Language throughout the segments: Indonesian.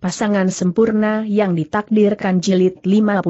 pasangan sempurna yang ditakdirkan jilid 51.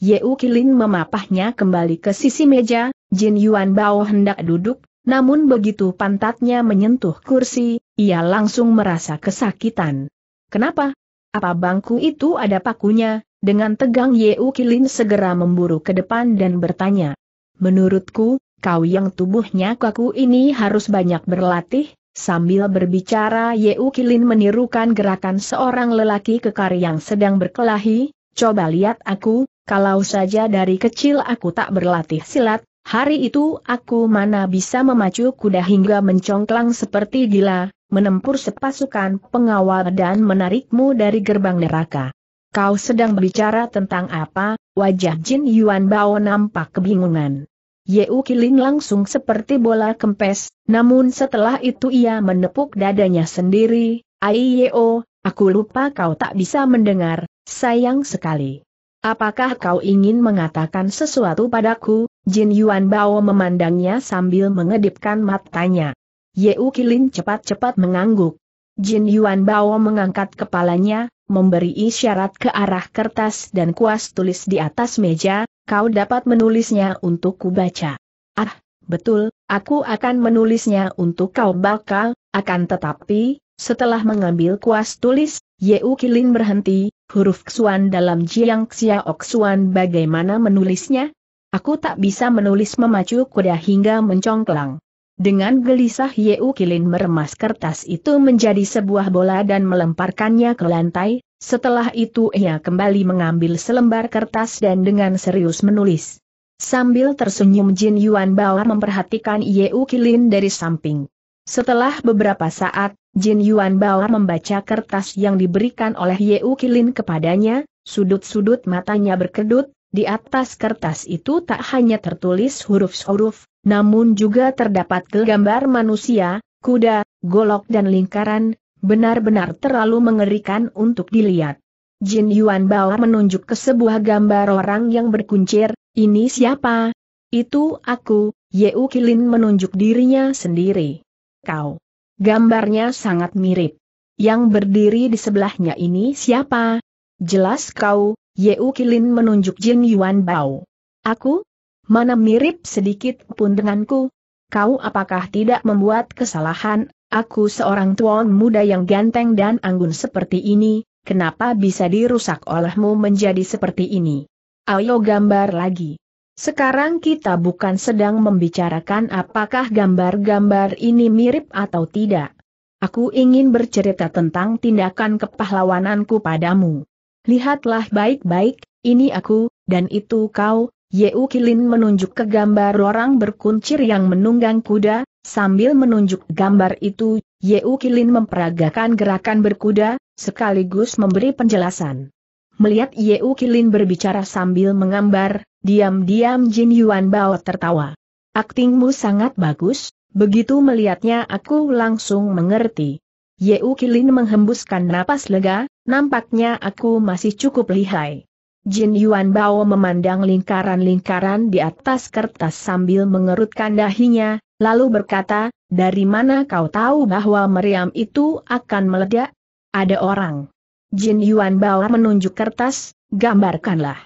Yeu Kilin memapahnya kembali ke sisi meja, Jin Yuan Bao hendak duduk, namun begitu pantatnya menyentuh kursi, ia langsung merasa kesakitan. Kenapa? Apa bangku itu ada pakunya? Dengan tegang Yeu Kilin segera memburu ke depan dan bertanya. Menurutku, kau yang tubuhnya kaku ini harus banyak berlatih, Sambil berbicara Yeu Kilin menirukan gerakan seorang lelaki kekar yang sedang berkelahi, coba lihat aku, kalau saja dari kecil aku tak berlatih silat, hari itu aku mana bisa memacu kuda hingga mencongklang seperti gila, menempur sepasukan pengawal dan menarikmu dari gerbang neraka. Kau sedang berbicara tentang apa, wajah Jin Yuan Bao nampak kebingungan. Yeu Kiling langsung seperti bola kempes, namun setelah itu ia menepuk dadanya sendiri, Aiyeo, aku lupa kau tak bisa mendengar, sayang sekali. Apakah kau ingin mengatakan sesuatu padaku? Jin Yuan Bao memandangnya sambil mengedipkan matanya. Yeu Kilin cepat-cepat mengangguk. Jin Yuan Bao mengangkat kepalanya, memberi isyarat ke arah kertas dan kuas tulis di atas meja, kau dapat menulisnya untuk kubaca. Ah, betul, aku akan menulisnya untuk kau bakal, akan tetapi, setelah mengambil kuas tulis, Yeu Kilin berhenti, huruf Xuan dalam Jiang Xiao Xuan bagaimana menulisnya? Aku tak bisa menulis memacu kuda hingga mencongklang. Dengan gelisah Yeu Kilin meremas kertas itu menjadi sebuah bola dan melemparkannya ke lantai, setelah itu ia kembali mengambil selembar kertas dan dengan serius menulis. Sambil tersenyum Jin Yuan Bao memperhatikan Yeu Kilin dari samping. Setelah beberapa saat, Jin Yuan Bao membaca kertas yang diberikan oleh Yeu Kilin kepadanya, sudut-sudut matanya berkedut, di atas kertas itu tak hanya tertulis huruf-huruf, namun juga terdapat gambar manusia, kuda, golok dan lingkaran, benar-benar terlalu mengerikan untuk dilihat. Jin Yuan Bao menunjuk ke sebuah gambar orang yang berkuncir, ini siapa? Itu aku, Yeu Kilin menunjuk dirinya sendiri. Kau. Gambarnya sangat mirip. Yang berdiri di sebelahnya ini siapa? Jelas kau, Yeu Kilin menunjuk Jin Yuan Bao. Aku? mana mirip sedikit pun denganku? Kau apakah tidak membuat kesalahan? Aku seorang tuan muda yang ganteng dan anggun seperti ini, kenapa bisa dirusak olehmu menjadi seperti ini? Ayo gambar lagi. Sekarang kita bukan sedang membicarakan apakah gambar-gambar ini mirip atau tidak. Aku ingin bercerita tentang tindakan kepahlawananku padamu. Lihatlah baik-baik, ini aku, dan itu kau, Yeu Kilin menunjuk ke gambar orang berkuncir yang menunggang kuda, sambil menunjuk gambar itu, Yeu Kilin memperagakan gerakan berkuda, sekaligus memberi penjelasan. Melihat Yeu Kilin berbicara sambil menggambar, diam-diam Jin Yuan Bao tertawa. Aktingmu sangat bagus, begitu melihatnya aku langsung mengerti. Yeu Kilin menghembuskan napas lega, nampaknya aku masih cukup lihai. Jin Yuan Bao memandang lingkaran-lingkaran di atas kertas sambil mengerutkan dahinya, lalu berkata, dari mana kau tahu bahwa meriam itu akan meledak? Ada orang. Jin Yuan Bao menunjuk kertas, gambarkanlah.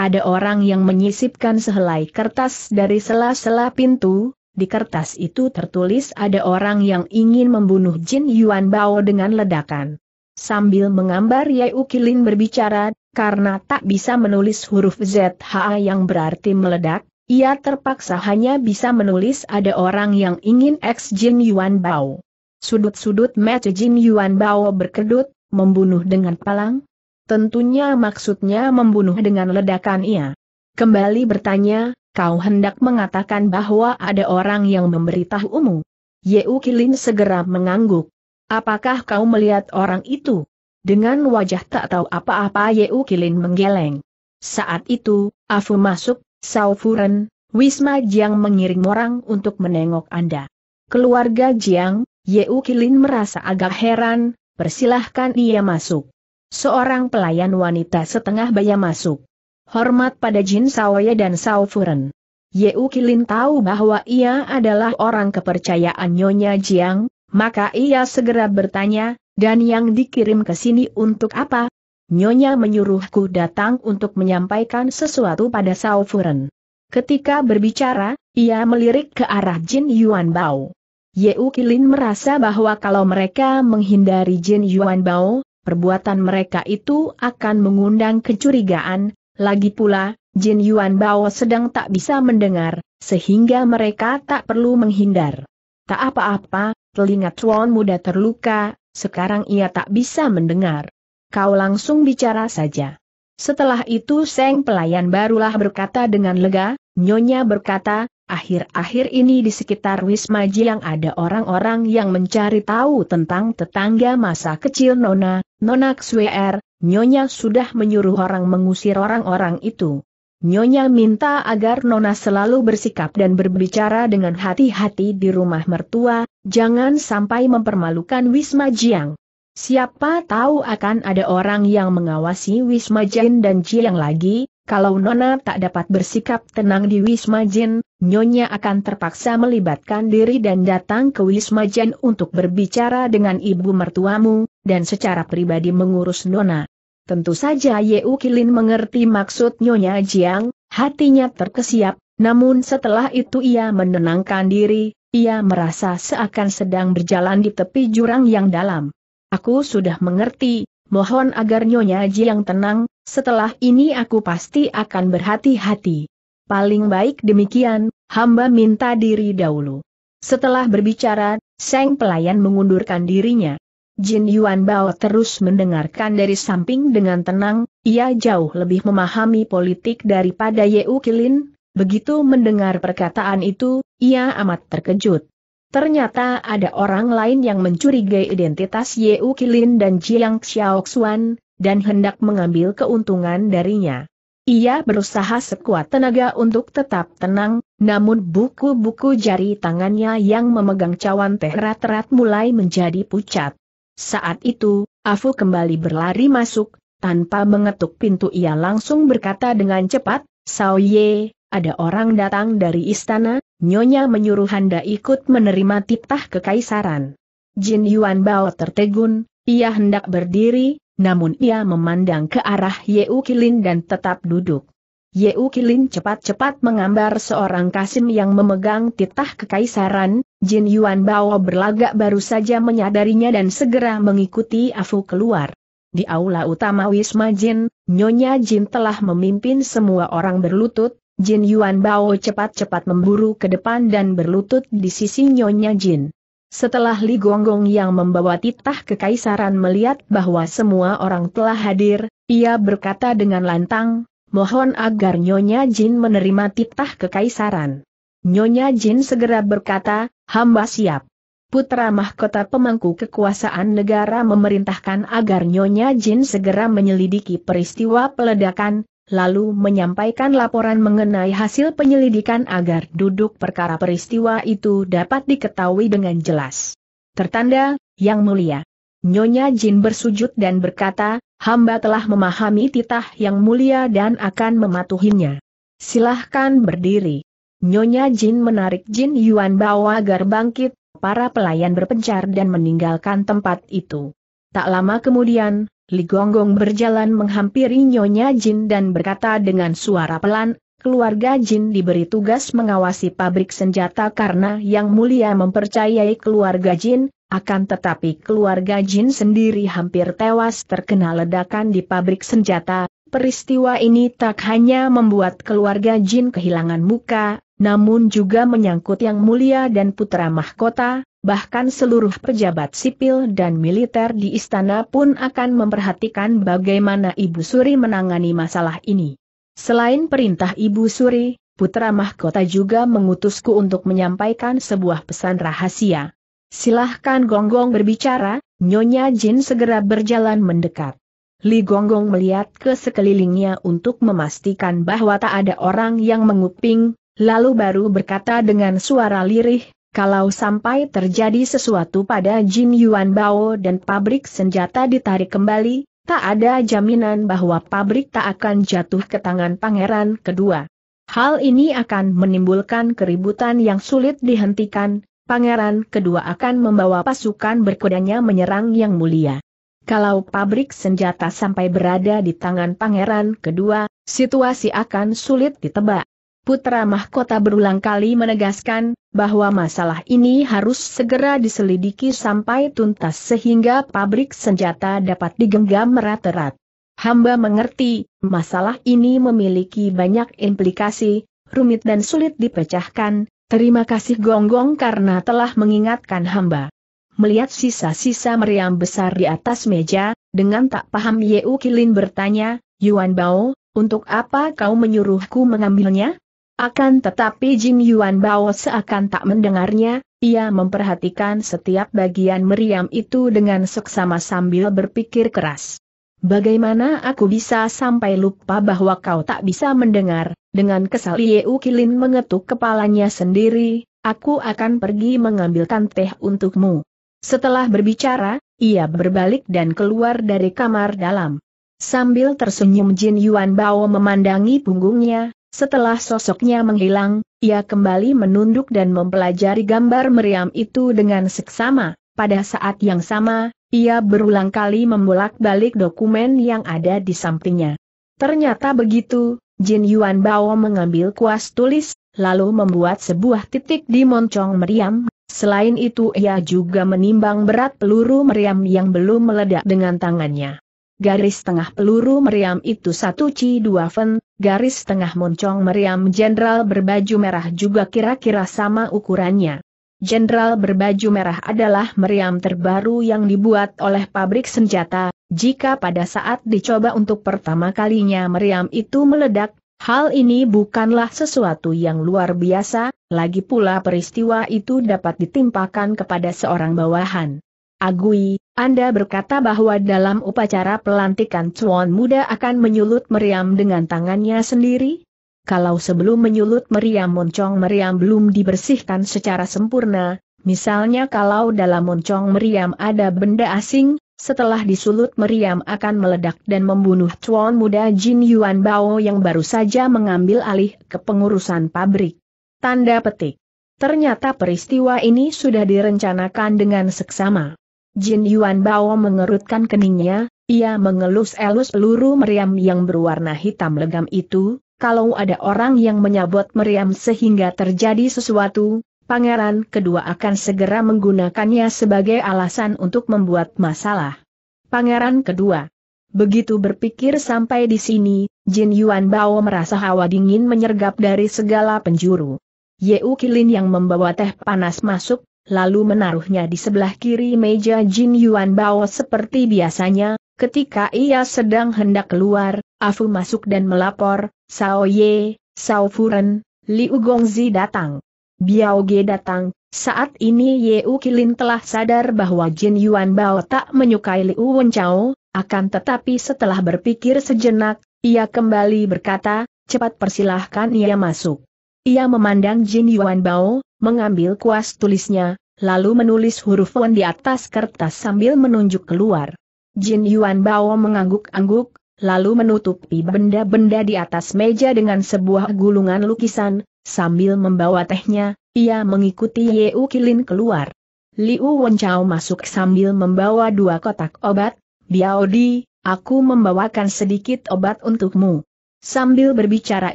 Ada orang yang menyisipkan sehelai kertas dari sela-sela pintu, di kertas itu tertulis ada orang yang ingin membunuh Jin Yuan Bao dengan ledakan. Sambil mengambar Yai Ukilin berbicara, karena tak bisa menulis huruf ZHA yang berarti meledak, ia terpaksa hanya bisa menulis ada orang yang ingin ex Jin Yuan Bao. Sudut-sudut match Jin Yuan Bao berkedut, membunuh dengan palang? Tentunya maksudnya membunuh dengan ledakan ia. Kembali bertanya, kau hendak mengatakan bahwa ada orang yang memberitahumu. Yeu Kilin segera mengangguk. Apakah kau melihat orang itu? Dengan wajah tak tahu apa-apa Yeu Kilin menggeleng. Saat itu, Afu masuk, Sao Furen, Wisma Jiang mengiring orang untuk menengok Anda. Keluarga Jiang, Yeu Kilin merasa agak heran, persilahkan ia masuk. Seorang pelayan wanita setengah baya masuk. Hormat pada Jin Saoye dan Sao Furen. Yeu Kilin tahu bahwa ia adalah orang kepercayaan Nyonya Jiang, maka ia segera bertanya, dan yang dikirim ke sini untuk apa? Nyonya menyuruhku datang untuk menyampaikan sesuatu pada Sao Furen. Ketika berbicara, ia melirik ke arah Jin Yuan Bao. Ye Ukilin merasa bahwa kalau mereka menghindari Jin Yuan Bao, perbuatan mereka itu akan mengundang kecurigaan, lagi pula, Jin Yuan Bao sedang tak bisa mendengar, sehingga mereka tak perlu menghindar. Tak apa-apa, telinga Tuan muda terluka, sekarang ia tak bisa mendengar. Kau langsung bicara saja. Setelah itu Seng pelayan barulah berkata dengan lega, Nyonya berkata, akhir-akhir ini di sekitar Wisma Jiang ada orang-orang yang mencari tahu tentang tetangga masa kecil Nona, Nona Xuer, er. Nyonya sudah menyuruh orang mengusir orang-orang itu. Nyonya minta agar Nona selalu bersikap dan berbicara dengan hati-hati di rumah mertua, jangan sampai mempermalukan Wisma Jiang. Siapa tahu akan ada orang yang mengawasi Wisma Jin dan Jiang lagi, kalau Nona tak dapat bersikap tenang di Wisma Jin, Nyonya akan terpaksa melibatkan diri dan datang ke Wisma Jin untuk berbicara dengan ibu mertuamu, dan secara pribadi mengurus Nona. Tentu saja Yeu Kilin mengerti maksud Nyonya Jiang, hatinya terkesiap, namun setelah itu ia menenangkan diri, ia merasa seakan sedang berjalan di tepi jurang yang dalam. Aku sudah mengerti, mohon agar Nyonya Jiang tenang, setelah ini aku pasti akan berhati-hati. Paling baik demikian, hamba minta diri dahulu. Setelah berbicara, Seng pelayan mengundurkan dirinya. Jin Yuan Bao terus mendengarkan dari samping dengan tenang, ia jauh lebih memahami politik daripada Ye Kilin, begitu mendengar perkataan itu, ia amat terkejut. Ternyata ada orang lain yang mencurigai identitas Ye Kilin dan Jiang Xiaoxuan, dan hendak mengambil keuntungan darinya. Ia berusaha sekuat tenaga untuk tetap tenang, namun buku-buku jari tangannya yang memegang cawan teh rat-rat mulai menjadi pucat. Saat itu, Afu kembali berlari masuk, tanpa mengetuk pintu ia langsung berkata dengan cepat, Sao Ye, ada orang datang dari istana, Nyonya menyuruh anda ikut menerima titah kekaisaran. Jin Yuan Bao tertegun, ia hendak berdiri, namun ia memandang ke arah Yeu Kilin dan tetap duduk. Yeu Kilin cepat-cepat menggambar seorang kasim yang memegang titah kekaisaran, Jin Yuan Bao berlagak baru saja menyadarinya dan segera mengikuti Afu keluar. Di aula utama Wisma Jin, Nyonya Jin telah memimpin semua orang berlutut, Jin Yuan Bao cepat-cepat memburu ke depan dan berlutut di sisi Nyonya Jin. Setelah Li Gonggong yang membawa titah kekaisaran melihat bahwa semua orang telah hadir, ia berkata dengan lantang, mohon agar Nyonya Jin menerima titah kekaisaran. Nyonya Jin segera berkata, hamba siap. Putra mahkota pemangku kekuasaan negara memerintahkan agar Nyonya Jin segera menyelidiki peristiwa peledakan, lalu menyampaikan laporan mengenai hasil penyelidikan agar duduk perkara peristiwa itu dapat diketahui dengan jelas. Tertanda, Yang Mulia. Nyonya Jin bersujud dan berkata, Hamba telah memahami titah yang mulia dan akan mematuhinya. Silahkan berdiri. Nyonya Jin menarik Jin Yuan bawa agar bangkit, para pelayan berpencar dan meninggalkan tempat itu. Tak lama kemudian, Li Gonggong berjalan menghampiri Nyonya Jin dan berkata dengan suara pelan, keluarga Jin diberi tugas mengawasi pabrik senjata karena Yang Mulia mempercayai keluarga Jin, akan tetapi keluarga Jin sendiri hampir tewas terkena ledakan di pabrik senjata. Peristiwa ini tak hanya membuat keluarga Jin kehilangan muka, namun juga menyangkut Yang Mulia dan Putra Mahkota, bahkan seluruh pejabat sipil dan militer di istana pun akan memperhatikan bagaimana Ibu Suri menangani masalah ini. Selain perintah Ibu Suri, Putra Mahkota juga mengutusku untuk menyampaikan sebuah pesan rahasia. Silahkan Gonggong berbicara, Nyonya Jin segera berjalan mendekat. Li Gonggong melihat ke sekelilingnya untuk memastikan bahwa tak ada orang yang menguping, lalu baru berkata dengan suara lirih, kalau sampai terjadi sesuatu pada Jin Yuan Bao dan pabrik senjata ditarik kembali, tak ada jaminan bahwa pabrik tak akan jatuh ke tangan pangeran kedua. Hal ini akan menimbulkan keributan yang sulit dihentikan, pangeran kedua akan membawa pasukan berkudanya menyerang yang mulia. Kalau pabrik senjata sampai berada di tangan pangeran kedua, situasi akan sulit ditebak. Putra Mahkota berulang kali menegaskan, bahwa masalah ini harus segera diselidiki sampai tuntas sehingga pabrik senjata dapat digenggam merat-erat. Hamba mengerti, masalah ini memiliki banyak implikasi, rumit dan sulit dipecahkan, terima kasih Gonggong -gong karena telah mengingatkan hamba. Melihat sisa-sisa meriam besar di atas meja, dengan tak paham Yeu Kilin bertanya, Yuan Bao, untuk apa kau menyuruhku mengambilnya? Akan tetapi Jim Yuan Bao seakan tak mendengarnya, ia memperhatikan setiap bagian meriam itu dengan seksama sambil berpikir keras. Bagaimana aku bisa sampai lupa bahwa kau tak bisa mendengar, dengan kesal Yeu Kilin mengetuk kepalanya sendiri, aku akan pergi mengambilkan teh untukmu. Setelah berbicara, ia berbalik dan keluar dari kamar dalam. Sambil tersenyum Jin Yuan Bao memandangi punggungnya, setelah sosoknya menghilang, ia kembali menunduk dan mempelajari gambar meriam itu dengan seksama. Pada saat yang sama, ia berulang kali membolak-balik dokumen yang ada di sampingnya. Ternyata begitu, Jin Yuan Bao mengambil kuas tulis, lalu membuat sebuah titik di moncong meriam. Selain itu ia juga menimbang berat peluru meriam yang belum meledak dengan tangannya garis tengah peluru meriam itu satu Ci fen. garis tengah moncong meriam jenderal berbaju merah juga kira-kira sama ukurannya. Jenderal berbaju merah adalah meriam terbaru yang dibuat oleh pabrik senjata, jika pada saat dicoba untuk pertama kalinya meriam itu meledak, hal ini bukanlah sesuatu yang luar biasa, lagi pula peristiwa itu dapat ditimpakan kepada seorang bawahan. Agui, anda berkata bahwa dalam upacara pelantikan Cuan Muda akan menyulut meriam dengan tangannya sendiri? Kalau sebelum menyulut meriam moncong meriam belum dibersihkan secara sempurna, misalnya kalau dalam moncong meriam ada benda asing, setelah disulut meriam akan meledak dan membunuh Cuan Muda Jin Yuan Bao yang baru saja mengambil alih kepengurusan pabrik. Tanda petik. Ternyata peristiwa ini sudah direncanakan dengan seksama. Jin Yuan Bao mengerutkan keningnya, ia mengelus-elus peluru meriam yang berwarna hitam legam itu, kalau ada orang yang menyabot meriam sehingga terjadi sesuatu, pangeran kedua akan segera menggunakannya sebagai alasan untuk membuat masalah. Pangeran kedua Begitu berpikir sampai di sini, Jin Yuan Bao merasa hawa dingin menyergap dari segala penjuru. Yeu Kilin yang membawa teh panas masuk, lalu menaruhnya di sebelah kiri meja Jin Yuan Bao seperti biasanya, ketika ia sedang hendak keluar, Afu masuk dan melapor, Sao Ye, Sao Furen, Liu Gongzi datang. Biao Ge datang, saat ini U Kilin telah sadar bahwa Jin Yuan Bao tak menyukai Liu Wenchao, akan tetapi setelah berpikir sejenak, ia kembali berkata, cepat persilahkan ia masuk. Ia memandang Jin Yuan Bao, mengambil kuas tulisnya, lalu menulis huruf Wen di atas kertas sambil menunjuk keluar. Jin Yuan Bao mengangguk-angguk, lalu menutupi benda-benda di atas meja dengan sebuah gulungan lukisan, sambil membawa tehnya, ia mengikuti Ye Kilin keluar. Liu Wenchao masuk sambil membawa dua kotak obat, Biao Di, aku membawakan sedikit obat untukmu. Sambil berbicara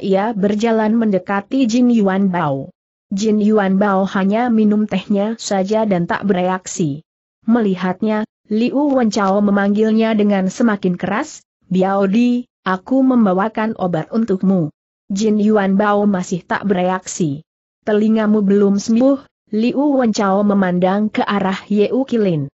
ia berjalan mendekati Jin Yuan Bao. Jin Yuan Bao hanya minum tehnya saja dan tak bereaksi. Melihatnya, Liu Wenchao memanggilnya dengan semakin keras, Biao Di, aku membawakan obat untukmu. Jin Yuan Bao masih tak bereaksi. Telingamu belum sembuh, Liu Wenchao memandang ke arah U Kilin.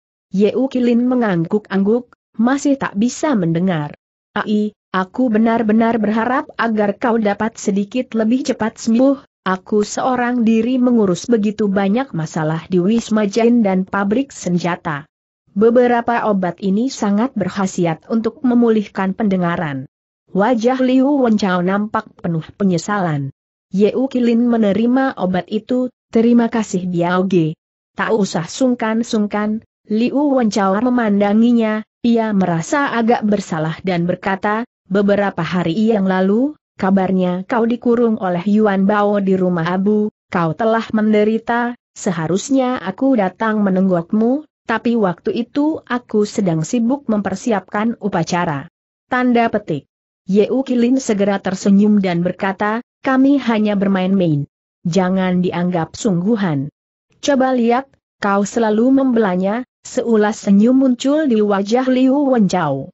U Kilin mengangguk-angguk, masih tak bisa mendengar. Ai, aku benar-benar berharap agar kau dapat sedikit lebih cepat sembuh, Aku seorang diri mengurus begitu banyak masalah di Wisma Jain dan pabrik senjata. Beberapa obat ini sangat berkhasiat untuk memulihkan pendengaran. Wajah Liu Wenchao nampak penuh penyesalan. Yeu Kilin menerima obat itu, terima kasih Biao Ge. Tak usah sungkan-sungkan, Liu Wenchao memandanginya, ia merasa agak bersalah dan berkata, beberapa hari yang lalu, Kabarnya kau dikurung oleh Yuan Bao di rumah Abu, kau telah menderita, seharusnya aku datang menenggokmu, tapi waktu itu aku sedang sibuk mempersiapkan upacara. Tanda petik. Yeu Kilin segera tersenyum dan berkata, kami hanya bermain-main. Jangan dianggap sungguhan. Coba lihat, kau selalu membelanya, seulas senyum muncul di wajah Liu Wenjau.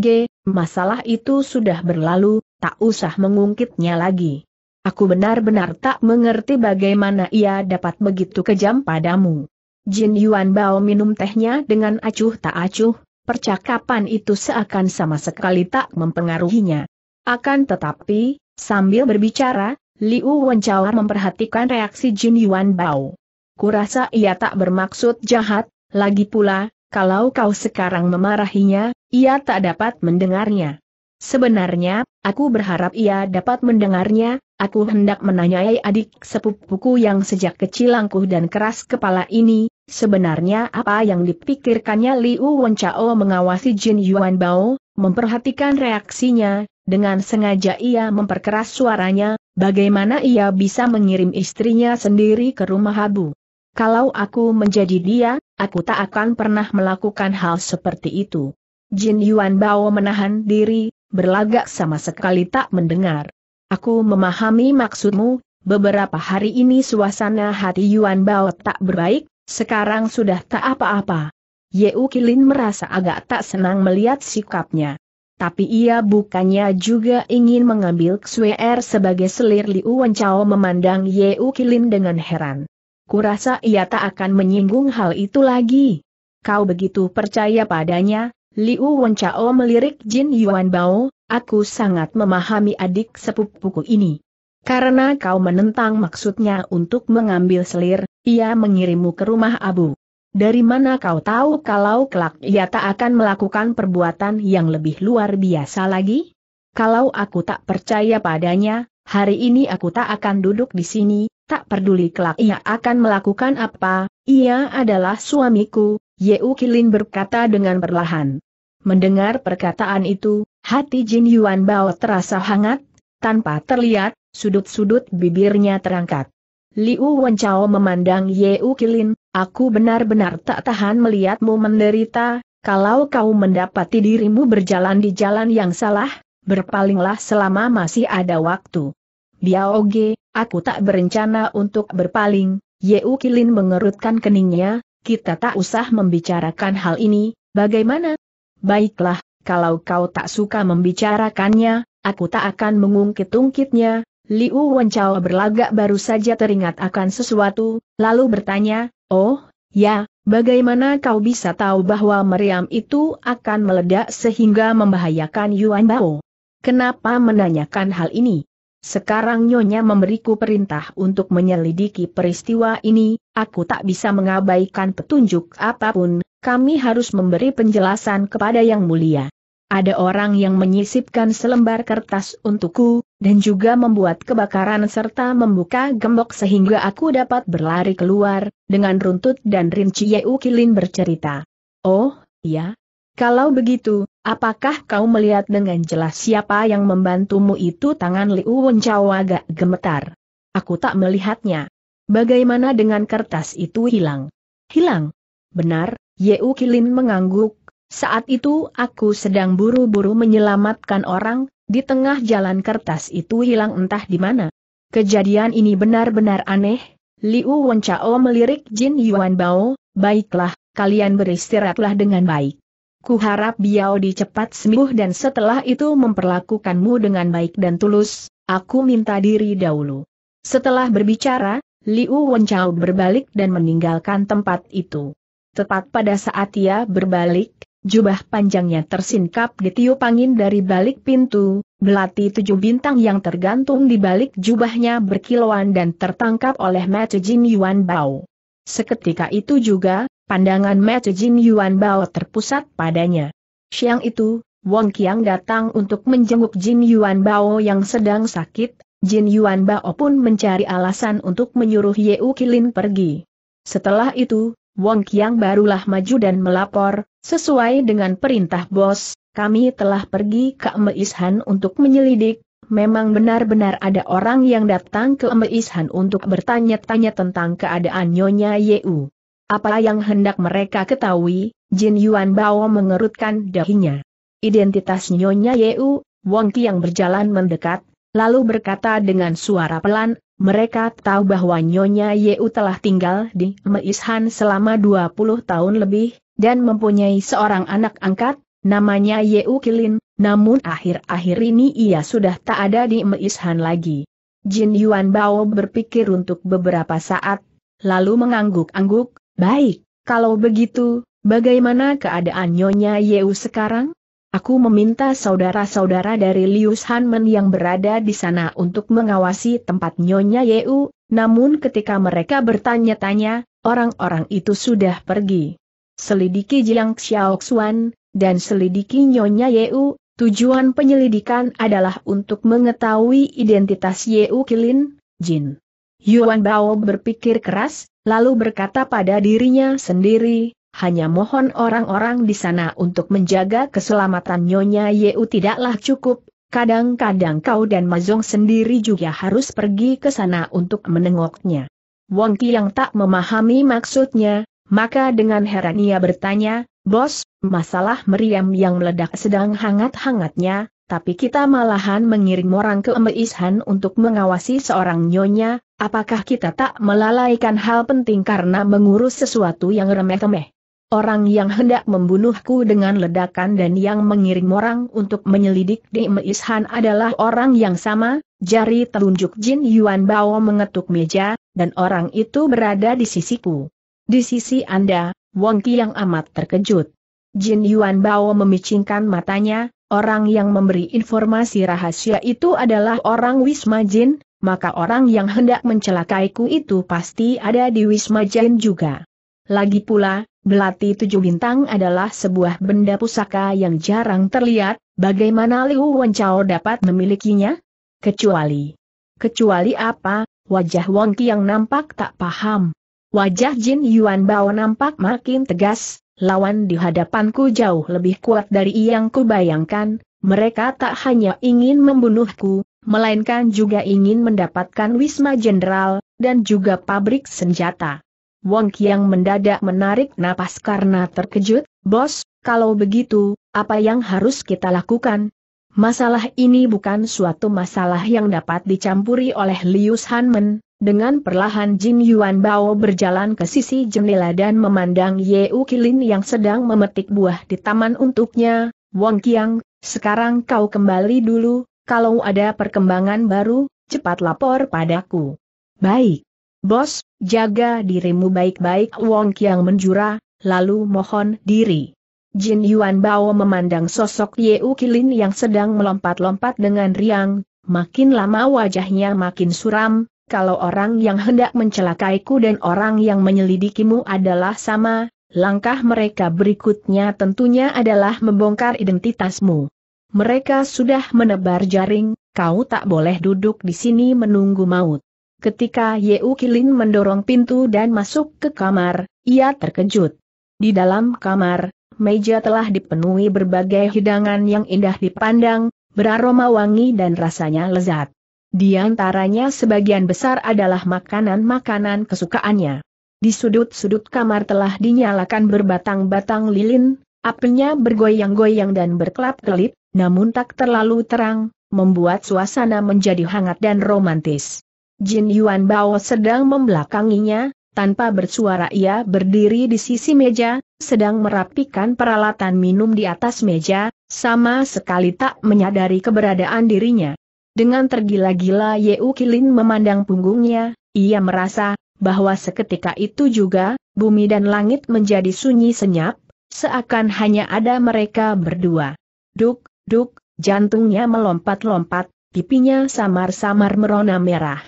Ge, masalah itu sudah berlalu, tak usah mengungkitnya lagi. Aku benar-benar tak mengerti bagaimana ia dapat begitu kejam padamu. Jin Yuan Bao minum tehnya dengan acuh tak acuh, percakapan itu seakan sama sekali tak mempengaruhinya. Akan tetapi, sambil berbicara, Liu Wencaur memperhatikan reaksi Jin Yuan Bao. Kurasa ia tak bermaksud jahat, lagi pula, kalau kau sekarang memarahinya, ia tak dapat mendengarnya. Sebenarnya, Aku berharap ia dapat mendengarnya, aku hendak menanyai adik sepupuku yang sejak kecil angkuh dan keras kepala ini, sebenarnya apa yang dipikirkannya Liu Wenchao mengawasi Jin Yuan Bao, memperhatikan reaksinya, dengan sengaja ia memperkeras suaranya, bagaimana ia bisa mengirim istrinya sendiri ke rumah Habu. Kalau aku menjadi dia, aku tak akan pernah melakukan hal seperti itu. Jin Yuan Bao menahan diri, berlagak sama sekali tak mendengar. Aku memahami maksudmu, beberapa hari ini suasana hati Yuan Bao tak berbaik, sekarang sudah tak apa-apa. Ye Ukilin merasa agak tak senang melihat sikapnya. Tapi ia bukannya juga ingin mengambil Xuer sebagai selir Liu Wencao memandang Ye Ukilin dengan heran. Kurasa ia tak akan menyinggung hal itu lagi. Kau begitu percaya padanya, Liu Wenchao melirik Jin Yuan Bao, aku sangat memahami adik sepupuku ini. Karena kau menentang maksudnya untuk mengambil selir, ia mengirimmu ke rumah Abu. Dari mana kau tahu kalau kelak ia tak akan melakukan perbuatan yang lebih luar biasa lagi? Kalau aku tak percaya padanya, hari ini aku tak akan duduk di sini, tak peduli kelak ia akan melakukan apa, ia adalah suamiku, Yeu Kilin berkata dengan perlahan. Mendengar perkataan itu, hati Jin Yuan Bao terasa hangat, tanpa terlihat, sudut-sudut bibirnya terangkat. Liu Wenchao memandang Ye Kilin, aku benar-benar tak tahan melihatmu menderita, kalau kau mendapati dirimu berjalan di jalan yang salah, berpalinglah selama masih ada waktu. Biaoge, aku tak berencana untuk berpaling, Ye Kilin mengerutkan keningnya, kita tak usah membicarakan hal ini, bagaimana? Baiklah, kalau kau tak suka membicarakannya, aku tak akan mengungkit-ungkitnya. Liu Wenchao berlagak baru saja teringat akan sesuatu, lalu bertanya, Oh, ya, bagaimana kau bisa tahu bahwa meriam itu akan meledak sehingga membahayakan Yuan Bao? Kenapa menanyakan hal ini? Sekarang Nyonya memberiku perintah untuk menyelidiki peristiwa ini, aku tak bisa mengabaikan petunjuk apapun, kami harus memberi penjelasan kepada Yang Mulia. Ada orang yang menyisipkan selembar kertas untukku, dan juga membuat kebakaran serta membuka gembok sehingga aku dapat berlari keluar, dengan runtut dan rinci Yeu Kilin bercerita. Oh, ya. Kalau begitu, apakah kau melihat dengan jelas siapa yang membantumu itu tangan Liu Wenchao agak gemetar? Aku tak melihatnya. Bagaimana dengan kertas itu hilang? Hilang? Benar, Yeu mengangguk, saat itu aku sedang buru-buru menyelamatkan orang, di tengah jalan kertas itu hilang entah di mana. Kejadian ini benar-benar aneh, Liu Wenchao melirik Jin Yuan Bao, baiklah, kalian beristirahatlah dengan baik. Kuharap Biao cepat sembuh dan setelah itu memperlakukanmu dengan baik dan tulus, aku minta diri dahulu. Setelah berbicara, Liu Wenchao berbalik dan meninggalkan tempat itu. Tepat pada saat ia berbalik, jubah panjangnya tersingkap ditiup angin dari balik pintu, belati tujuh bintang yang tergantung di balik jubahnya berkilauan dan tertangkap oleh mata Jin Yuan Bao. Seketika itu juga, pandangan mata Jin Yuan Bao terpusat padanya. Siang itu, Wong Kiang datang untuk menjenguk Jin Yuan Bao yang sedang sakit, Jin Yuan Bao pun mencari alasan untuk menyuruh Yeu Kilin pergi. Setelah itu, Wong Kiang barulah maju dan melapor, sesuai dengan perintah bos, kami telah pergi ke Meishan untuk menyelidik, memang benar-benar ada orang yang datang ke Meishan untuk bertanya-tanya tentang keadaan Nyonya Yeu. Apa yang hendak mereka ketahui, Jin Yuan Bao mengerutkan dahinya. Identitas Nyonya Yeu, Wong Kiang berjalan mendekat, lalu berkata dengan suara pelan, mereka tahu bahwa Nyonya Yeu telah tinggal di Meishan selama 20 tahun lebih, dan mempunyai seorang anak angkat, namanya Yeu Kilin, namun akhir-akhir ini ia sudah tak ada di Meishan lagi. Jin Yuan Bao berpikir untuk beberapa saat, lalu mengangguk-angguk, baik, kalau begitu, bagaimana keadaan Nyonya Yeu sekarang? Aku meminta saudara-saudara dari Liu Hanmen yang berada di sana untuk mengawasi tempat Nyonya Yeu, namun ketika mereka bertanya-tanya, orang-orang itu sudah pergi. Selidiki Jilang Xiaoxuan, dan selidiki Nyonya Yeu, tujuan penyelidikan adalah untuk mengetahui identitas Yeu Kilin, Jin. Yuan Bao berpikir keras, lalu berkata pada dirinya sendiri, hanya mohon orang-orang di sana untuk menjaga keselamatan Nyonya Yeu tidaklah cukup, kadang-kadang kau dan Mazong sendiri juga harus pergi ke sana untuk menengoknya. Wong yang tak memahami maksudnya, maka dengan heran ia bertanya, Bos, masalah meriam yang meledak sedang hangat-hangatnya, tapi kita malahan mengirim orang ke Emeishan untuk mengawasi seorang nyonya, apakah kita tak melalaikan hal penting karena mengurus sesuatu yang remeh-temeh? Orang yang hendak membunuhku dengan ledakan dan yang mengirim orang untuk menyelidik di Meishan adalah orang yang sama, jari telunjuk Jin Yuan Bao mengetuk meja, dan orang itu berada di sisiku. Di sisi Anda, Wong Ki yang amat terkejut. Jin Yuan Bao memicingkan matanya, orang yang memberi informasi rahasia itu adalah orang Wisma Jin, maka orang yang hendak mencelakaiku itu pasti ada di Wisma Jin juga. Lagi pula, belati tujuh bintang adalah sebuah benda pusaka yang jarang terlihat, bagaimana Liu Wenchao dapat memilikinya? Kecuali. Kecuali apa, wajah Qi yang nampak tak paham. Wajah Jin Yuan Bao nampak makin tegas, lawan di hadapanku jauh lebih kuat dari yang kubayangkan, mereka tak hanya ingin membunuhku, melainkan juga ingin mendapatkan Wisma Jenderal, dan juga pabrik senjata. Wong Kiang mendadak menarik napas karena terkejut, Bos, kalau begitu, apa yang harus kita lakukan? Masalah ini bukan suatu masalah yang dapat dicampuri oleh Lius Hanmen. Dengan perlahan Jin Yuan Bao berjalan ke sisi jendela dan memandang Yeu Kilin yang sedang memetik buah di taman untuknya, Wong Kiang, sekarang kau kembali dulu, kalau ada perkembangan baru, cepat lapor padaku. Baik. Bos, jaga dirimu baik-baik Wong Kiang menjura, lalu mohon diri. Jin Yuan Bao memandang sosok Ye U Kilin yang sedang melompat-lompat dengan riang, makin lama wajahnya makin suram, kalau orang yang hendak mencelakaiku dan orang yang menyelidikimu adalah sama, langkah mereka berikutnya tentunya adalah membongkar identitasmu. Mereka sudah menebar jaring, kau tak boleh duduk di sini menunggu maut. Ketika Yeu Kilin mendorong pintu dan masuk ke kamar, ia terkejut. Di dalam kamar, meja telah dipenuhi berbagai hidangan yang indah dipandang, beraroma wangi dan rasanya lezat. Di antaranya sebagian besar adalah makanan-makanan kesukaannya. Di sudut-sudut kamar telah dinyalakan berbatang-batang lilin, apinya bergoyang-goyang dan berkelap-kelip, namun tak terlalu terang, membuat suasana menjadi hangat dan romantis. Jin Yuan Bao sedang membelakanginya, tanpa bersuara ia berdiri di sisi meja, sedang merapikan peralatan minum di atas meja, sama sekali tak menyadari keberadaan dirinya. Dengan tergila-gila Yeu Kilin memandang punggungnya, ia merasa, bahwa seketika itu juga, bumi dan langit menjadi sunyi senyap, seakan hanya ada mereka berdua. Duk, duk, jantungnya melompat-lompat, pipinya samar-samar merona merah.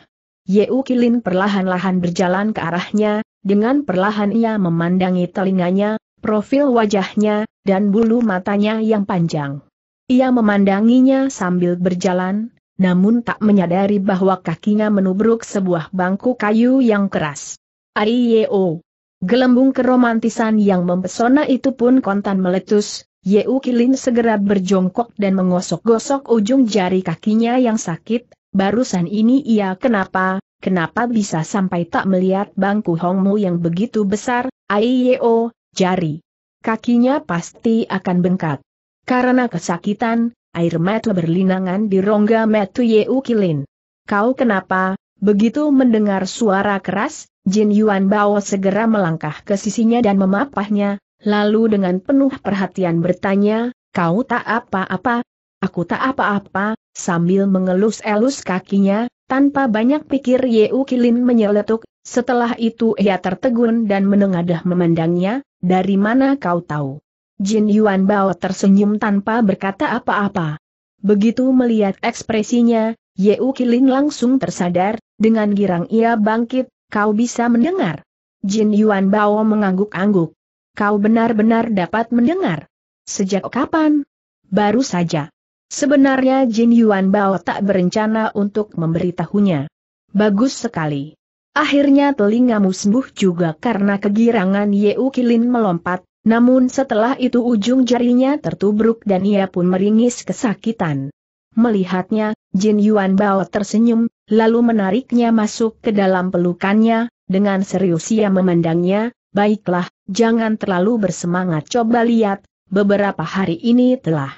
Yeu Kilin perlahan-lahan berjalan ke arahnya, dengan perlahan ia memandangi telinganya, profil wajahnya, dan bulu matanya yang panjang. Ia memandanginya sambil berjalan, namun tak menyadari bahwa kakinya menubruk sebuah bangku kayu yang keras. Ari Gelembung keromantisan yang mempesona itu pun kontan meletus, Yeu Kilin segera berjongkok dan mengosok-gosok ujung jari kakinya yang sakit, Barusan ini ia kenapa, kenapa bisa sampai tak melihat bangku Hongmu yang begitu besar, Aiyo, jari. Kakinya pasti akan bengkak. Karena kesakitan, air mata berlinangan di rongga metu Yeu Kilin. Kau kenapa? Begitu mendengar suara keras, Jin Yuan Bao segera melangkah ke sisinya dan memapahnya, lalu dengan penuh perhatian bertanya, kau tak apa-apa, Aku tak apa-apa, sambil mengelus-elus kakinya, tanpa banyak pikir Yeu Kilin menyeletuk, setelah itu ia tertegun dan menengadah memandangnya, dari mana kau tahu? Jin Yuan Bao tersenyum tanpa berkata apa-apa. Begitu melihat ekspresinya, Yeu Kilin langsung tersadar, dengan girang ia bangkit, kau bisa mendengar. Jin Yuan Bao mengangguk-angguk. Kau benar-benar dapat mendengar. Sejak kapan? Baru saja. Sebenarnya Jin Yuan Bao tak berencana untuk memberitahunya. Bagus sekali. Akhirnya telingamu sembuh juga karena kegirangan Yeu Kilin melompat, namun setelah itu ujung jarinya tertubruk dan ia pun meringis kesakitan. Melihatnya, Jin Yuan Bao tersenyum, lalu menariknya masuk ke dalam pelukannya, dengan serius ia memandangnya, baiklah, jangan terlalu bersemangat coba lihat, beberapa hari ini telah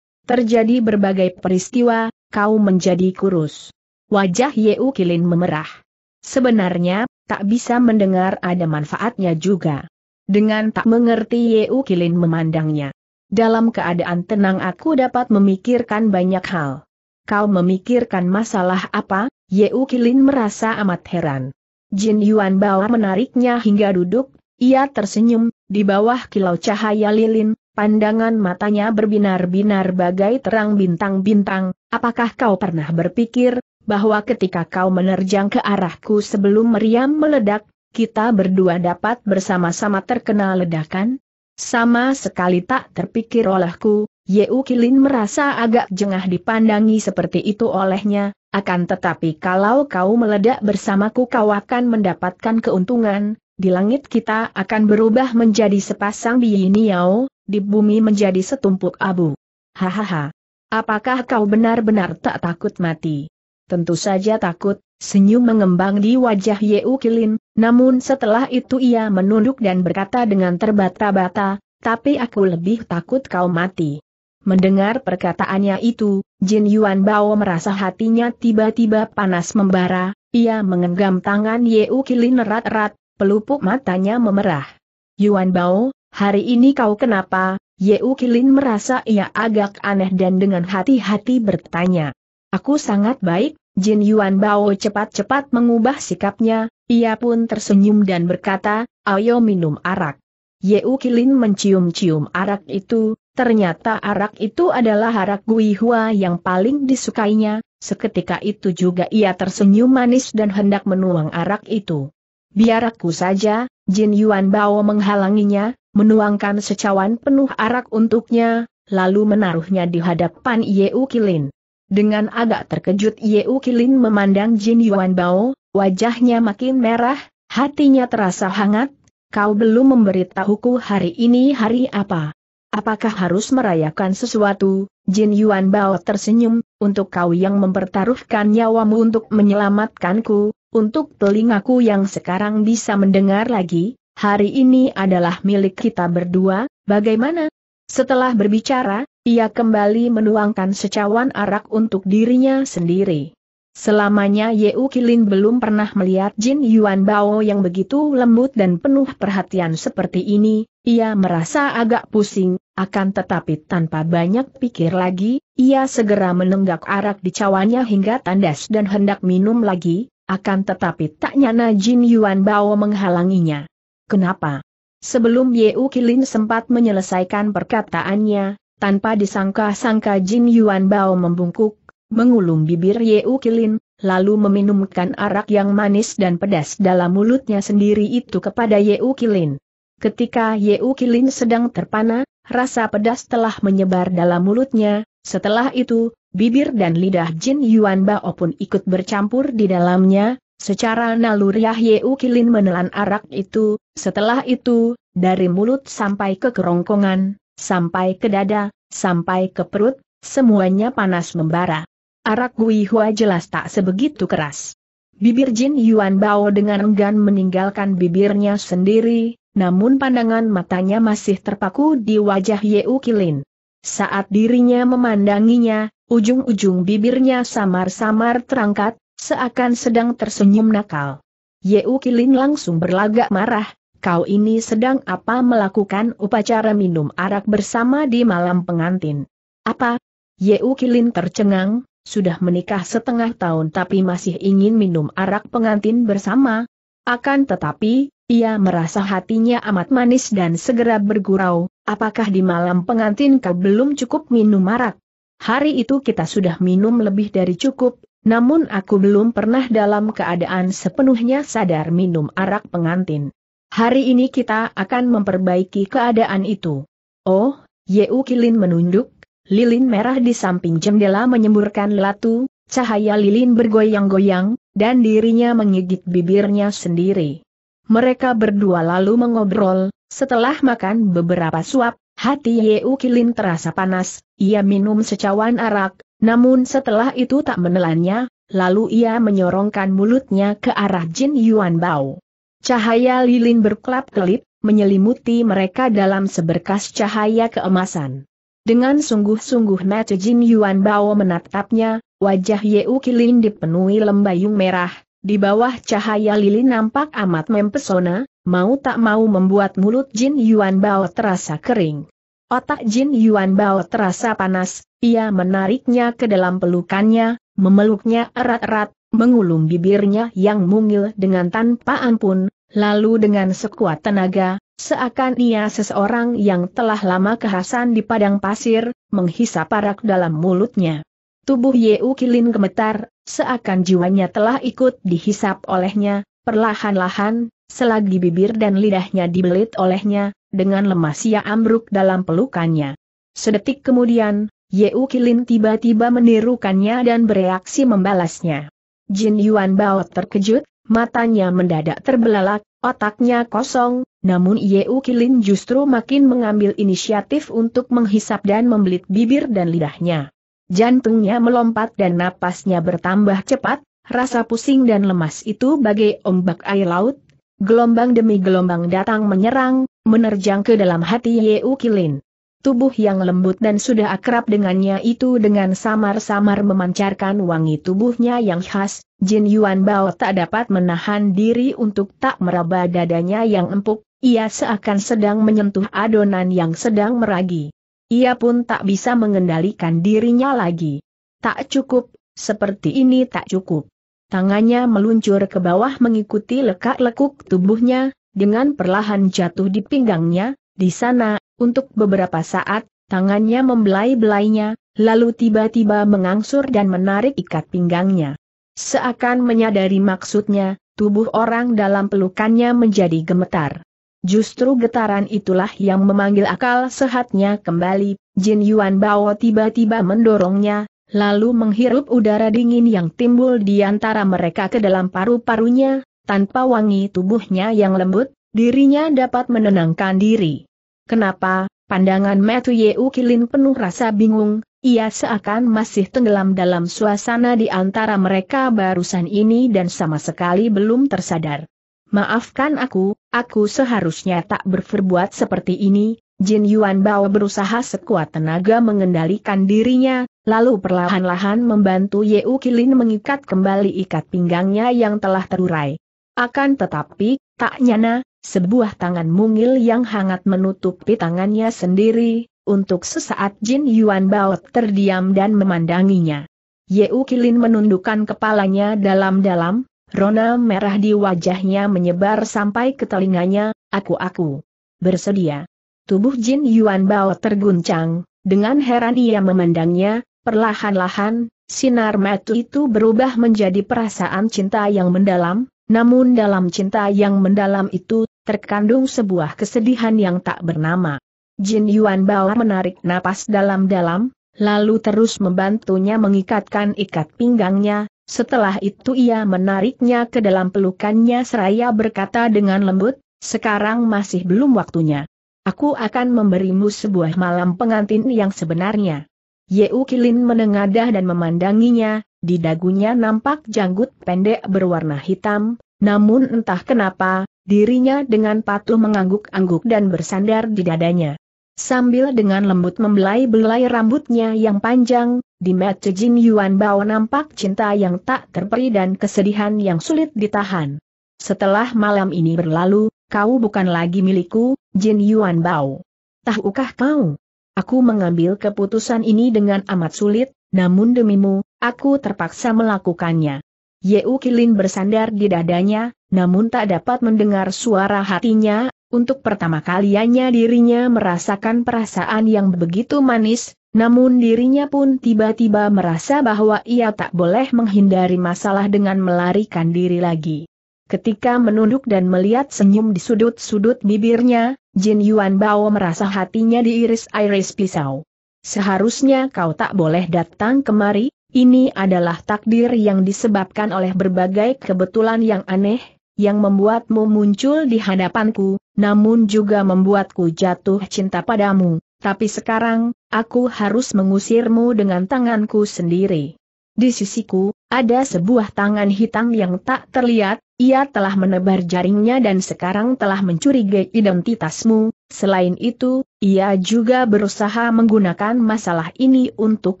Terjadi berbagai peristiwa, kau menjadi kurus. Wajah Yeu Kilin memerah. Sebenarnya, tak bisa mendengar ada manfaatnya juga. Dengan tak mengerti Yeu Kilin memandangnya. Dalam keadaan tenang aku dapat memikirkan banyak hal. Kau memikirkan masalah apa? Yeu Kilin merasa amat heran. Jin Yuan Bao menariknya hingga duduk, ia tersenyum, di bawah kilau cahaya lilin, Pandangan matanya berbinar-binar bagai terang bintang-bintang, apakah kau pernah berpikir, bahwa ketika kau menerjang ke arahku sebelum meriam meledak, kita berdua dapat bersama-sama terkena ledakan? Sama sekali tak terpikir olehku, Yeu Kilin merasa agak jengah dipandangi seperti itu olehnya, akan tetapi kalau kau meledak bersamaku kau akan mendapatkan keuntungan, di langit kita akan berubah menjadi sepasang biiniau, di bumi menjadi setumpuk abu. Hahaha. Apakah kau benar-benar tak takut mati? Tentu saja takut, senyum mengembang di wajah Yeu Kilin, namun setelah itu ia menunduk dan berkata dengan terbata-bata, tapi aku lebih takut kau mati. Mendengar perkataannya itu, Jin Yuan Bao merasa hatinya tiba-tiba panas membara, ia mengenggam tangan Yeu Kilin erat-erat, pelupuk matanya memerah. Yuan Bao, Hari ini kau kenapa? Yeu Kilin merasa ia agak aneh dan dengan hati-hati bertanya. Aku sangat baik, Jin Yuan Bao cepat-cepat mengubah sikapnya, ia pun tersenyum dan berkata, ayo minum arak. Yeu Kilin mencium-cium arak itu, ternyata arak itu adalah arak Hua yang paling disukainya, seketika itu juga ia tersenyum manis dan hendak menuang arak itu. Biar aku saja, Jin Yuan Bao menghalanginya, menuangkan secawan penuh arak untuknya, lalu menaruhnya di hadapan Yeu Kilin. Dengan agak terkejut Yeu Kilin memandang Jin Yuan Bao, wajahnya makin merah, hatinya terasa hangat, kau belum memberitahuku hari ini hari apa. Apakah harus merayakan sesuatu? Jin Yuan Bao tersenyum, untuk kau yang mempertaruhkan nyawamu untuk menyelamatkanku, untuk telingaku yang sekarang bisa mendengar lagi, hari ini adalah milik kita berdua, bagaimana? Setelah berbicara, ia kembali menuangkan secawan arak untuk dirinya sendiri. Selamanya Yeu Kilin belum pernah melihat Jin Yuan Bao yang begitu lembut dan penuh perhatian seperti ini, ia merasa agak pusing, akan tetapi tanpa banyak pikir lagi, ia segera menenggak arak di cawannya hingga tandas dan hendak minum lagi, akan tetapi tak nyana Jin Yuan Bao menghalanginya. Kenapa? Sebelum Yeu Kilin sempat menyelesaikan perkataannya, tanpa disangka-sangka Jin Yuan Bao membungkuk, mengulum bibir Yeu Kilin, lalu meminumkan arak yang manis dan pedas dalam mulutnya sendiri itu kepada Yeu Kilin. Ketika Yeu Kilin sedang terpana, rasa pedas telah menyebar dalam mulutnya, setelah itu, bibir dan lidah Jin Yuan Bao pun ikut bercampur di dalamnya, Secara naluriah Yeu Kilin menelan arak itu, setelah itu, dari mulut sampai ke kerongkongan, sampai ke dada, sampai ke perut, semuanya panas membara. Arak Gui Hua jelas tak sebegitu keras. Bibir Jin Yuan Bao dengan enggan meninggalkan bibirnya sendiri, namun pandangan matanya masih terpaku di wajah Yeu Kilin. Saat dirinya memandanginya, ujung-ujung bibirnya samar-samar terangkat, Seakan sedang tersenyum nakal. Yeu Kilin langsung berlagak marah, kau ini sedang apa melakukan upacara minum arak bersama di malam pengantin. Apa? Yeu Kilin tercengang, sudah menikah setengah tahun tapi masih ingin minum arak pengantin bersama. Akan tetapi, ia merasa hatinya amat manis dan segera bergurau, apakah di malam pengantin kau belum cukup minum arak? Hari itu kita sudah minum lebih dari cukup, namun aku belum pernah dalam keadaan sepenuhnya sadar minum arak pengantin. Hari ini kita akan memperbaiki keadaan itu. Oh, Yeu Kilin menunduk, lilin merah di samping jendela menyemburkan latu, cahaya lilin bergoyang-goyang, dan dirinya menggigit bibirnya sendiri. Mereka berdua lalu mengobrol, setelah makan beberapa suap, hati Yeu Kilin terasa panas, ia minum secawan arak, namun setelah itu tak menelannya, lalu ia menyorongkan mulutnya ke arah Jin Yuan Bao. Cahaya lilin berkelap-kelip, menyelimuti mereka dalam seberkas cahaya keemasan. Dengan sungguh-sungguh mata Jin Yuan Bao menatapnya, wajah Yeu Kilin dipenuhi lembayung merah, di bawah cahaya lilin nampak amat mempesona, mau tak mau membuat mulut Jin Yuan Bao terasa kering. Otak Jin Yuan Bao terasa panas, ia menariknya ke dalam pelukannya, memeluknya erat-erat, mengulum bibirnya yang mungil dengan tanpa ampun, lalu dengan sekuat tenaga, seakan ia seseorang yang telah lama kehasan di padang pasir, menghisap arak dalam mulutnya. Tubuh Yeu Kilin gemetar, seakan jiwanya telah ikut dihisap olehnya, perlahan-lahan, selagi bibir dan lidahnya dibelit olehnya, dengan lemas ia ambruk dalam pelukannya. Sedetik kemudian, Yeu Kilin tiba-tiba menirukannya dan bereaksi membalasnya. Jin Yuan Bao terkejut, matanya mendadak terbelalak, otaknya kosong, namun Yeu Kilin justru makin mengambil inisiatif untuk menghisap dan membelit bibir dan lidahnya. Jantungnya melompat dan napasnya bertambah cepat, rasa pusing dan lemas itu bagai ombak air laut, gelombang demi gelombang datang menyerang, menerjang ke dalam hati Ye Ukilin. Tubuh yang lembut dan sudah akrab dengannya itu dengan samar-samar memancarkan wangi tubuhnya yang khas, Jin Yuan Bao tak dapat menahan diri untuk tak meraba dadanya yang empuk, ia seakan sedang menyentuh adonan yang sedang meragi. Ia pun tak bisa mengendalikan dirinya lagi. Tak cukup, seperti ini tak cukup. Tangannya meluncur ke bawah mengikuti lekak-lekuk tubuhnya, dengan perlahan jatuh di pinggangnya, di sana, untuk beberapa saat, tangannya membelai-belainya, lalu tiba-tiba mengangsur dan menarik ikat pinggangnya. Seakan menyadari maksudnya, tubuh orang dalam pelukannya menjadi gemetar. Justru getaran itulah yang memanggil akal sehatnya kembali, Jin Yuan Bao tiba-tiba mendorongnya, lalu menghirup udara dingin yang timbul di antara mereka ke dalam paru-parunya, tanpa wangi tubuhnya yang lembut, dirinya dapat menenangkan diri. Kenapa, pandangan Matthew Yeu Kilin penuh rasa bingung, ia seakan masih tenggelam dalam suasana di antara mereka barusan ini dan sama sekali belum tersadar. Maafkan aku, aku seharusnya tak berperbuat seperti ini, Jin Yuan Bao berusaha sekuat tenaga mengendalikan dirinya, lalu perlahan-lahan membantu Yeu Kilin mengikat kembali ikat pinggangnya yang telah terurai. Akan tetapi, tak nyana, sebuah tangan mungil yang hangat menutupi tangannya sendiri, untuk sesaat Jin Yuan Bao terdiam dan memandanginya. Yeu Kilin menundukkan kepalanya dalam-dalam, rona merah di wajahnya menyebar sampai ke telinganya, aku-aku. Bersedia. Tubuh Jin Yuan Bao terguncang, dengan heran ia memandangnya, perlahan-lahan, sinar mata itu berubah menjadi perasaan cinta yang mendalam, namun dalam cinta yang mendalam itu, terkandung sebuah kesedihan yang tak bernama. Jin Yuan Bao menarik napas dalam-dalam, lalu terus membantunya mengikatkan ikat pinggangnya, setelah itu ia menariknya ke dalam pelukannya seraya berkata dengan lembut, sekarang masih belum waktunya. Aku akan memberimu sebuah malam pengantin yang sebenarnya. Yeu Kilin menengadah dan memandanginya, di dagunya nampak janggut pendek berwarna hitam, namun entah kenapa, dirinya dengan patuh mengangguk-angguk dan bersandar di dadanya. Sambil dengan lembut membelai-belai rambutnya yang panjang, di mata Jin Yuan Bao nampak cinta yang tak terperi dan kesedihan yang sulit ditahan. Setelah malam ini berlalu, kau bukan lagi milikku, Jin Yuan Bao. Tahukah kau? Aku mengambil keputusan ini dengan amat sulit, namun demimu, aku terpaksa melakukannya. Yeu Kilin bersandar di dadanya, namun tak dapat mendengar suara hatinya, untuk pertama kalinya dirinya merasakan perasaan yang begitu manis, namun dirinya pun tiba-tiba merasa bahwa ia tak boleh menghindari masalah dengan melarikan diri lagi. Ketika menunduk dan melihat senyum di sudut-sudut bibirnya, Jin Yuan Bao merasa hatinya diiris-iris pisau. Seharusnya kau tak boleh datang kemari, ini adalah takdir yang disebabkan oleh berbagai kebetulan yang aneh, yang membuatmu muncul di hadapanku, namun juga membuatku jatuh cinta padamu. Tapi sekarang, aku harus mengusirmu dengan tanganku sendiri. Di sisiku, ada sebuah tangan hitam yang tak terlihat, ia telah menebar jaringnya dan sekarang telah mencurigai identitasmu, Selain itu, ia juga berusaha menggunakan masalah ini untuk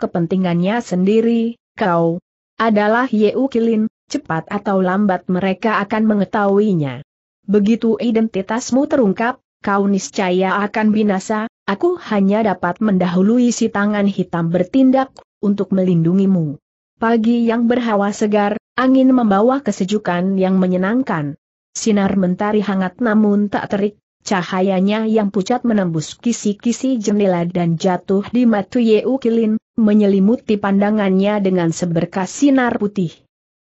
kepentingannya sendiri, kau adalah Yeu Kilin, cepat atau lambat mereka akan mengetahuinya. Begitu identitasmu terungkap, kau niscaya akan binasa, aku hanya dapat mendahului si tangan hitam bertindak, untuk melindungimu. Pagi yang berhawa segar, angin membawa kesejukan yang menyenangkan. Sinar mentari hangat namun tak terik, Cahayanya yang pucat menembus kisi-kisi jendela dan jatuh di matu Yeu Kilin, menyelimuti pandangannya dengan seberkas sinar putih.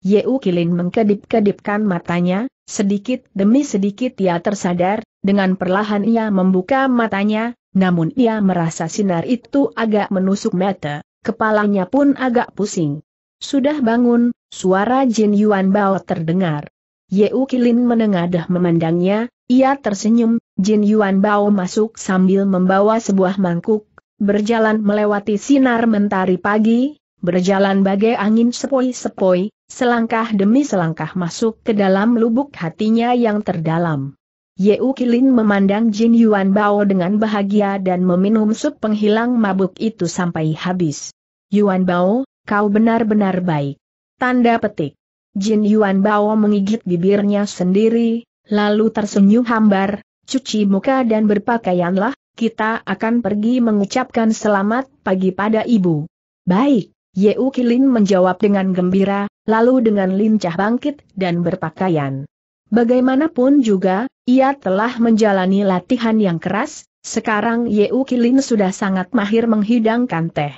Yeu Kilin mengkedip-kedipkan matanya, sedikit demi sedikit ia tersadar, dengan perlahan ia membuka matanya, namun ia merasa sinar itu agak menusuk mata, kepalanya pun agak pusing. Sudah bangun, suara Jin Yuan Bao terdengar. Yeu Kilin menengadah memandangnya, ia tersenyum, Jin Yuan Bao masuk sambil membawa sebuah mangkuk, berjalan melewati sinar mentari pagi, berjalan bagai angin sepoi-sepoi, selangkah demi selangkah masuk ke dalam lubuk hatinya yang terdalam. Yeu Kilin memandang Jin Yuan Bao dengan bahagia dan meminum sup penghilang mabuk itu sampai habis. Yuan Bao, kau benar-benar baik. Tanda petik. Jin Yuan Bao mengigit bibirnya sendiri, lalu tersenyum hambar, cuci muka dan berpakaianlah, kita akan pergi mengucapkan selamat pagi pada ibu. Baik, U Kilin menjawab dengan gembira, lalu dengan lincah bangkit dan berpakaian. Bagaimanapun juga, ia telah menjalani latihan yang keras, sekarang U Kilin sudah sangat mahir menghidangkan teh.